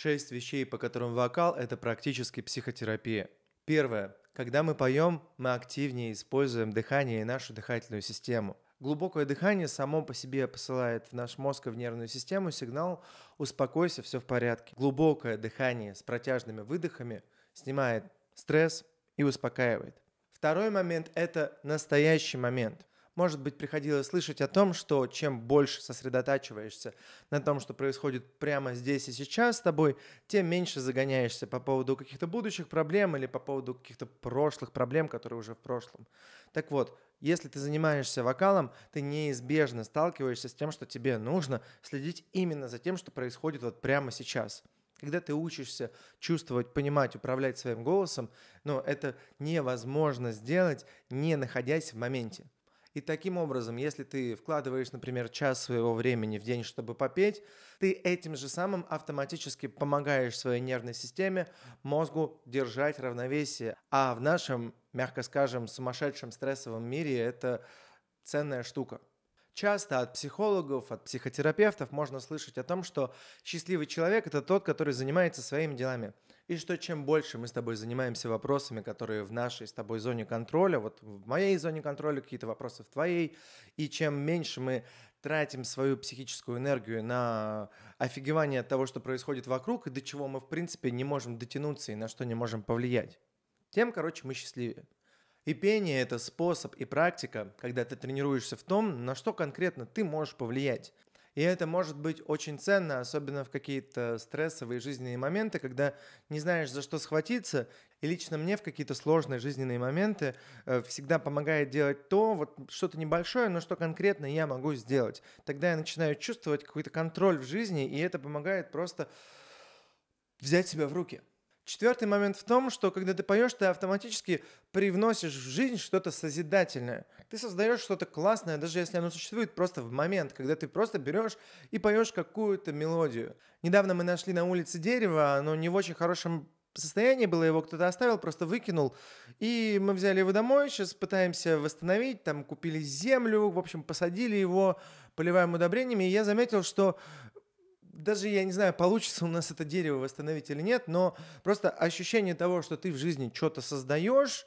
Шесть вещей, по которым вокал – это практически психотерапия. Первое. Когда мы поем, мы активнее используем дыхание и нашу дыхательную систему. Глубокое дыхание само по себе посылает в наш мозг и в нервную систему сигнал «Успокойся, все в порядке». Глубокое дыхание с протяжными выдохами снимает стресс и успокаивает. Второй момент – это настоящий момент. Может быть, приходилось слышать о том, что чем больше сосредотачиваешься на том, что происходит прямо здесь и сейчас с тобой, тем меньше загоняешься по поводу каких-то будущих проблем или по поводу каких-то прошлых проблем, которые уже в прошлом. Так вот, если ты занимаешься вокалом, ты неизбежно сталкиваешься с тем, что тебе нужно следить именно за тем, что происходит вот прямо сейчас. Когда ты учишься чувствовать, понимать, управлять своим голосом, но ну, это невозможно сделать, не находясь в моменте. И таким образом, если ты вкладываешь, например, час своего времени в день, чтобы попеть, ты этим же самым автоматически помогаешь своей нервной системе, мозгу держать равновесие. А в нашем, мягко скажем, сумасшедшем стрессовом мире это ценная штука. Часто от психологов, от психотерапевтов можно слышать о том, что счастливый человек – это тот, который занимается своими делами. И что чем больше мы с тобой занимаемся вопросами, которые в нашей с тобой зоне контроля, вот в моей зоне контроля какие-то вопросы в твоей, и чем меньше мы тратим свою психическую энергию на офигевание от того, что происходит вокруг, и до чего мы, в принципе, не можем дотянуться и на что не можем повлиять, тем, короче, мы счастливее. И пение – это способ и практика, когда ты тренируешься в том, на что конкретно ты можешь повлиять. И это может быть очень ценно, особенно в какие-то стрессовые жизненные моменты, когда не знаешь, за что схватиться. И лично мне в какие-то сложные жизненные моменты э, всегда помогает делать то, вот что-то небольшое, но что конкретно я могу сделать. Тогда я начинаю чувствовать какой-то контроль в жизни, и это помогает просто взять себя в руки – Четвертый момент в том, что когда ты поешь, ты автоматически привносишь в жизнь что-то созидательное. Ты создаешь что-то классное, даже если оно существует просто в момент, когда ты просто берешь и поешь какую-то мелодию. Недавно мы нашли на улице дерево, оно не в очень хорошем состоянии было, его кто-то оставил, просто выкинул. И мы взяли его домой, сейчас пытаемся восстановить, там купили землю, в общем, посадили его, поливаем удобрениями. И я заметил, что даже я не знаю, получится у нас это дерево восстановить или нет, но просто ощущение того, что ты в жизни что-то создаешь,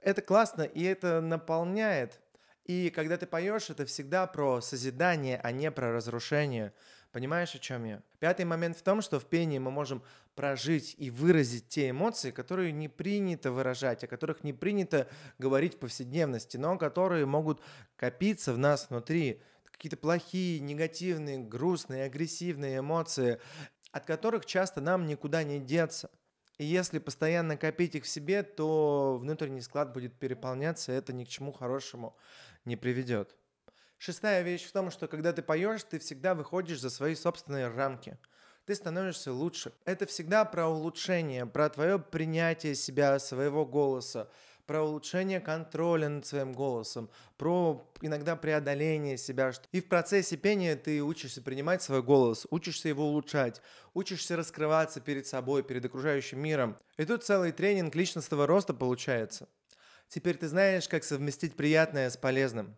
это классно, и это наполняет. И когда ты поешь, это всегда про созидание, а не про разрушение. Понимаешь, о чем я? Пятый момент в том, что в пении мы можем прожить и выразить те эмоции, которые не принято выражать, о которых не принято говорить в повседневности, но которые могут копиться в нас внутри какие-то плохие, негативные, грустные, агрессивные эмоции, от которых часто нам никуда не деться. И если постоянно копить их в себе, то внутренний склад будет переполняться, и это ни к чему хорошему не приведет. Шестая вещь в том, что когда ты поешь, ты всегда выходишь за свои собственные рамки. Ты становишься лучше. Это всегда про улучшение, про твое принятие себя, своего голоса, про улучшение контроля над своим голосом, про иногда преодоление себя. И в процессе пения ты учишься принимать свой голос, учишься его улучшать, учишься раскрываться перед собой, перед окружающим миром. И тут целый тренинг личностного роста получается. Теперь ты знаешь, как совместить приятное с полезным.